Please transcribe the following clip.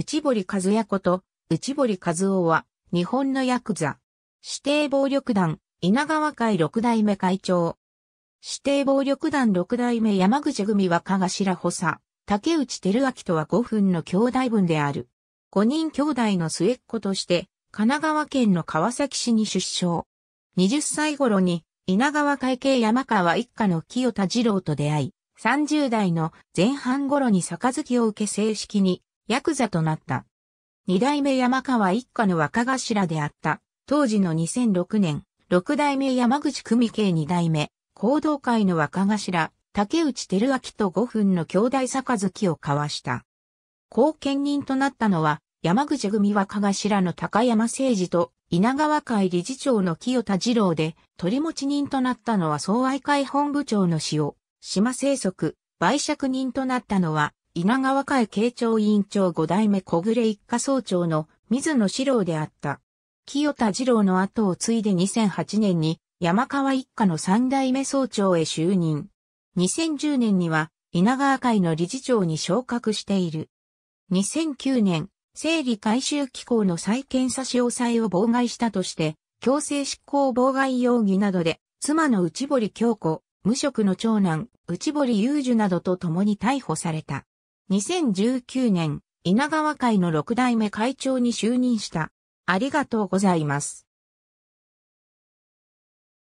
内堀和也こと、内堀和夫は、日本のヤクザ。指定暴力団、稲川会六代目会長。指定暴力団六代目山口組は加賀白補佐、竹内照明とは5分の兄弟分である。5人兄弟の末っ子として、神奈川県の川崎市に出生。20歳頃に、稲川会系山川一家の清田二郎と出会い、30代の前半頃に杯を受け正式にヤクザとなった。二代目山川一家の若頭であった。当時の2006年、六代目山口組系二代目、行動会の若頭、竹内照明と五分の兄弟月を交わした。後見人となったのは、山口組若頭の高山誠二と稲川会理事長の清田二郎で、取り持ち人となったのは総愛会本部長の塩、島清息、売借人となったのは稲川会慶長委員長五代目小暮一家総長の水野史郎であった。清田次郎の後を継いで2008年に山川一家の三代目総長へ就任。2010年には稲川会の理事長に昇格している。2009年、整理回収機構の再検査押さえを妨害したとして、強制執行妨害容疑などで、妻の内堀京子、無職の長男、内堀雄樹などと共に逮捕された。2019年、稲川会の6代目会長に就任した。ありがとうございます。